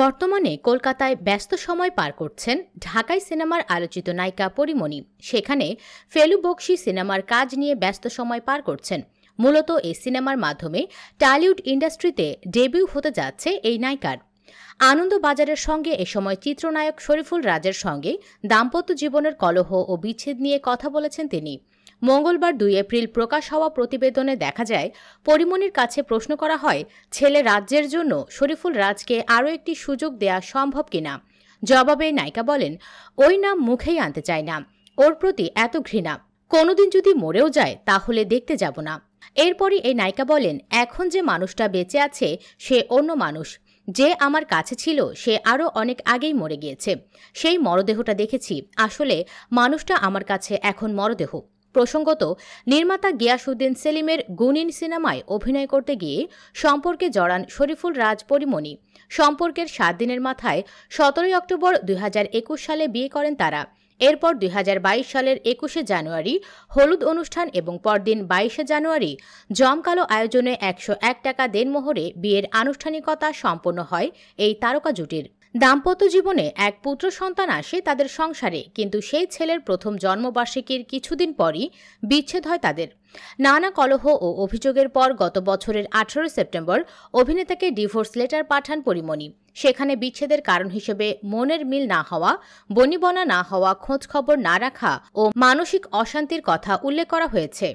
বর্তমানে কলকাতায় ব্যস্ত সময় পার করছেন ঢাকায় সিনেমার আলোচিত নায়িকা পরিমণি সেখানে ফেলু বক্সি সিনেমার কাজ নিয়ে ব্যস্ত সময় পার করছেন মূলত এই সিনেমার মাধ্যমে টালিউড ইন্ডাস্ট্রিতে ডেবিউ হতে যাচ্ছে এই নায়িকার আনন্দবাজারের সঙ্গে এ সময় চিত্রনায়ক শরীফুল রাজের সঙ্গে দাম্পত্য জীবনের কলহ ও বিচ্ছেদ নিয়ে কথা বলেছেন তিনি মঙ্গলবার দুই এপ্রিল প্রকাশ হওয়া প্রতিবেদনে দেখা যায় পরিমণির কাছে প্রশ্ন করা হয় ছেলে রাজ্যের জন্য শরীফুল রাজকে আরও একটি সুযোগ দেয়া সম্ভব কিনা জবাবে নায়িকা বলেন ওই নাম মুখেই আনতে চায় না ওর প্রতি এত ঘৃণা কোনোদিন যদি মরেও যায় তাহলে দেখতে যাব না এরপরই এই নায়িকা বলেন এখন যে মানুষটা বেঁচে আছে সে অন্য মানুষ যে আমার কাছে ছিল সে আরও অনেক আগেই মরে গিয়েছে সেই মরদেহটা দেখেছি আসলে মানুষটা আমার কাছে এখন মরদেহ প্রসঙ্গত নির্মাতা গিয়াসুদ্দিন সেলিমের গুনিন সিনেমায় অভিনয় করতে গিয়ে সম্পর্কে জড়ান শরীফুল রাজ পরিমণি সম্পর্কের সাত দিনের মাথায় সতেরোই অক্টোবর দুই সালে বিয়ে করেন তারা এরপর দুই সালের একুশে জানুয়ারি হলুদ অনুষ্ঠান এবং পরদিন বাইশে জানুয়ারি জমকালো আয়োজনে একশো এক টাকা দেনমোহরে বিয়ের আনুষ্ঠানিকতা সম্পন্ন হয় এই তারকা জুটির দাম্পত্য জীবনে এক পুত্র সন্তান আসে তাদের সংসারে কিন্তু সেই ছেলের প্রথম জন্মবার্ষিকীর কিছুদিন পরই বিচ্ছেদ হয় তাদের নানা কলহ ও অভিযোগের পর গত বছরের আঠারো সেপ্টেম্বর অভিনেতাকে ডিভোর্স লেটার পাঠান পরিমণি সেখানে বিচ্ছেদের কারণ হিসেবে মনের মিল না হওয়া বনিবনা না হওয়া খোঁজখবর না রাখা ও মানসিক অশান্তির কথা উল্লেখ করা হয়েছে